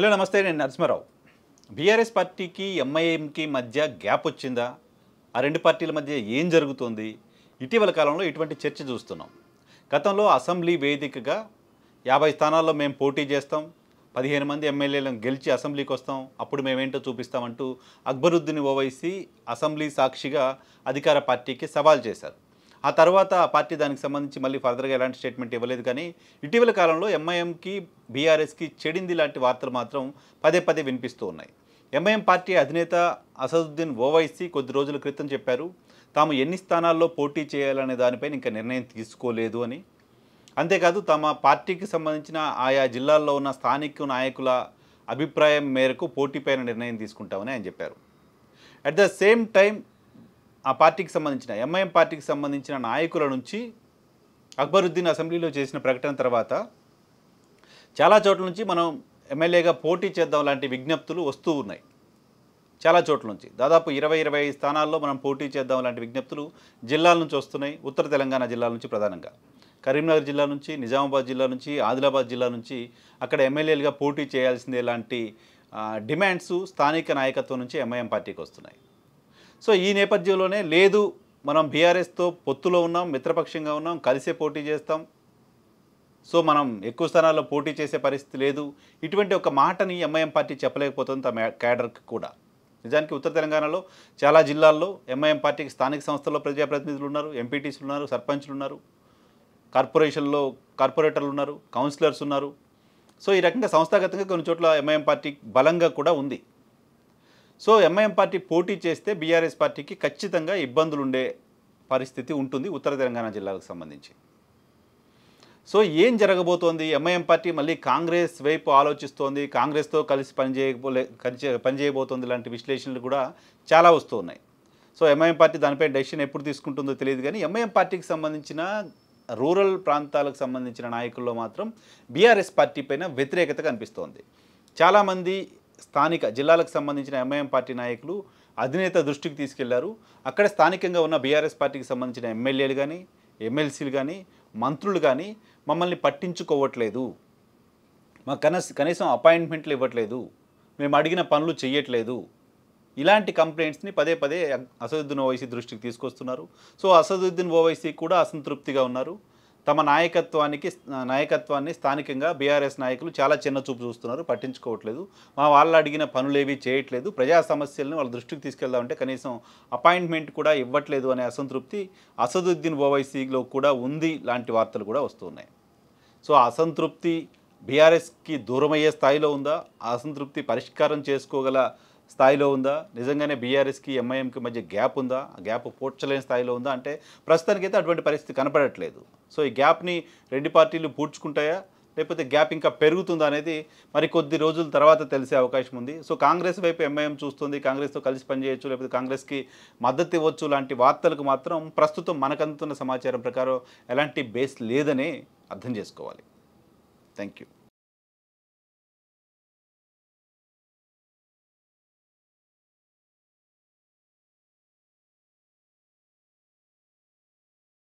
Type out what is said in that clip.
hello నమస్తే నేను Narasimha Rao BRS పార్టీకి ఎంఐఎంకి మధ్య గ్యాప్ వచ్చిందా ఆ రెండు పార్టీల మధ్య ఏం జరుగుతుంది ఇటీవల కాలంలో ఇటువంటి చర్చ చూస్తున్నాం గతంలో అసెంబ్లీ వేదికగా యాభై స్థానాల్లో మేము పోటీ చేస్తాం పదిహేను మంది ఎమ్మెల్యేలను గెలిచి అసెంబ్లీకి వస్తాం అప్పుడు మేమేంటో చూపిస్తామంటూ అక్బరుద్దీన్ ఓవైసీ అసెంబ్లీ సాక్షిగా అధికార పార్టీకి సవాల్ చేశారు ఆ తర్వాత పార్టీ దానికి సంబంధించి మళ్ళీ ఫర్దర్గా ఎలాంటి స్టేట్మెంట్ ఇవ్వలేదు కానీ ఇటీవల కాలంలో ఎంఐఎంకి బీఆర్ఎస్కి చెడింది లాంటి వార్తలు మాత్రం పదే పదే వినిపిస్తూ ఉన్నాయి ఎంఐఎం పార్టీ అధినేత అసదుద్దీన్ ఓవైసీ కొద్ది రోజుల క్రితం చెప్పారు తాము ఎన్ని స్థానాల్లో పోటీ చేయాలనే దానిపైన ఇంకా నిర్ణయం తీసుకోలేదు అని అంతేకాదు తమ పార్టీకి సంబంధించిన ఆయా జిల్లాల్లో ఉన్న స్థానిక నాయకుల అభిప్రాయం మేరకు పోటీపైన నిర్ణయం తీసుకుంటామని ఆయన చెప్పారు అట్ ద సేమ్ టైం ఆ పార్టీకి సంబంధించిన ఎంఐఎం పార్టీకి సంబంధించిన నాయకుల నుంచి అక్బరుద్దీన్ అసెంబ్లీలో చేసిన ప్రకటన తర్వాత చాలా చోట్ల నుంచి మనం ఎమ్మెల్యేగా పోటీ చేద్దాం లాంటి విజ్ఞప్తులు వస్తూ ఉన్నాయి చాలా చోట్ల నుంచి దాదాపు ఇరవై ఇరవై స్థానాల్లో మనం పోటీ చేద్దాం లాంటి విజ్ఞప్తులు జిల్లాల నుంచి వస్తున్నాయి ఉత్తర తెలంగాణ జిల్లాల నుంచి ప్రధానంగా కరీంనగర్ జిల్లా నుంచి నిజామాబాద్ జిల్లా నుంచి ఆదిలాబాద్ జిల్లా నుంచి అక్కడ ఎమ్మెల్యేలుగా పోటీ చేయాల్సిందే లాంటి డిమాండ్స్ స్థానిక నాయకత్వం నుంచి ఎంఐఎం పార్టీకి వస్తున్నాయి సో ఈ నేపథ్యంలోనే లేదు మనం బీఆర్ఎస్తో పొత్తులో ఉన్నాం మిత్రపక్షంగా ఉన్నాం కలిసే పోటీ చేస్తాం సో మనం ఎక్కువ స్థానాల్లో పోటీ చేసే పరిస్థితి లేదు ఇటువంటి ఒక మాటని ఎంఐఎం పార్టీ చెప్పలేకపోతుంది తమ క్యాడర్కి కూడా నిజానికి ఉత్తర తెలంగాణలో చాలా జిల్లాల్లో ఎంఐఎం పార్టీకి స్థానిక సంస్థల్లో ప్రజాప్రతినిధులు ఉన్నారు ఎంపీటీసీలు ఉన్నారు సర్పంచ్లు ఉన్నారు కార్పొరేషన్లో కార్పొరేటర్లు ఉన్నారు కౌన్సిలర్స్ ఉన్నారు సో ఈ రకంగా సంస్థాగతంగా కొన్ని చోట్ల ఎంఐఎం పార్టీ బలంగా కూడా ఉంది సో ఎంఐఎం పార్టీ పోటీ చేస్తే బీఆర్ఎస్ పార్టీకి ఖచ్చితంగా ఇబ్బందులు ఉండే పరిస్థితి ఉంటుంది ఉత్తర తెలంగాణ జిల్లాలకు సంబంధించి సో ఏం జరగబోతోంది ఎంఐఎం పార్టీ మళ్ళీ కాంగ్రెస్ వైపు ఆలోచిస్తోంది కాంగ్రెస్తో కలిసి పనిచేయబోలే కలిసి పనిచేయబోతోంది లాంటి విశ్లేషణలు కూడా చాలా వస్తూ ఉన్నాయి సో ఎంఐఎం పార్టీ దానిపై డెసిషన్ ఎప్పుడు తీసుకుంటుందో తెలియదు కానీ ఎంఐఎం పార్టీకి సంబంధించిన రూరల్ ప్రాంతాలకు సంబంధించిన నాయకుల్లో మాత్రం బీఆర్ఎస్ పార్టీ పైన వ్యతిరేకత కనిపిస్తోంది చాలామంది స్థానిక జిల్లాలకు సంబంధించిన ఎంఐఎం పార్టీ నాయకులు అధినేత దృష్టికి తీసుకెళ్లారు అక్కడ స్థానికంగా ఉన్న బీఆర్ఎస్ పార్టీకి సంబంధించిన ఎమ్మెల్యేలు కానీ ఎమ్మెల్సీలు కానీ మంత్రులు కానీ మమ్మల్ని పట్టించుకోవట్లేదు మా కనీస కనీసం అపాయింట్మెంట్లు ఇవ్వట్లేదు మేము అడిగిన పనులు చేయట్లేదు ఇలాంటి కంప్లైంట్స్ని పదే పదే అసదుద్దీన్ ఓవైసీ దృష్టికి తీసుకొస్తున్నారు సో అసదుద్దీన్ ఓవైసీ కూడా అసంతృప్తిగా ఉన్నారు తమ నాయకత్వానికి నాయకత్వాన్ని స్థానికంగా బీఆర్ఎస్ నాయకులు చాలా చిన్న చూపు చూస్తున్నారు పట్టించుకోవట్లేదు మా వాళ్ళు అడిగిన పనులేవి చేయట్లేదు ప్రజా సమస్యలను వాళ్ళ దృష్టికి తీసుకెళ్దామంటే కనీసం అపాయింట్మెంట్ కూడా ఇవ్వట్లేదు అనే అసంతృప్తి అసదుద్దీన్ ఓవైసీలో కూడా ఉంది లాంటి వార్తలు కూడా వస్తున్నాయి సో అసంతృప్తి బీఆర్ఎస్కి దూరమయ్యే స్థాయిలో ఉందా అసంతృప్తి పరిష్కారం చేసుకోగల స్థాయిలో ఉందా నిజంగానే బీఆర్ఎస్కి ఎంఐఎంకి మధ్య గ్యాప్ ఉందా ఆ గ్యాప్ పూడ్చలేని స్థాయిలో ఉందా అంటే ప్రస్తుతానికైతే అటువంటి పరిస్థితి కనపడట్లేదు సో ఈ గ్యాప్ని రెండు పార్టీలు పూడ్చుకుంటాయా లేకపోతే గ్యాప్ ఇంకా పెరుగుతుందా అనేది మరి కొద్ది రోజుల తర్వాత తెలిసే అవకాశం ఉంది సో కాంగ్రెస్ వైపు ఎంఐఎం చూస్తుంది కాంగ్రెస్తో కలిసి పనిచేయొచ్చు లేకపోతే కాంగ్రెస్కి మద్దతు ఇవ్వచ్చు లాంటి వార్తలకు మాత్రం ప్రస్తుతం మనకందుతున్న సమాచారం ప్రకారం ఎలాంటి బేస్ లేదని అర్థం చేసుకోవాలి థ్యాంక్ యూ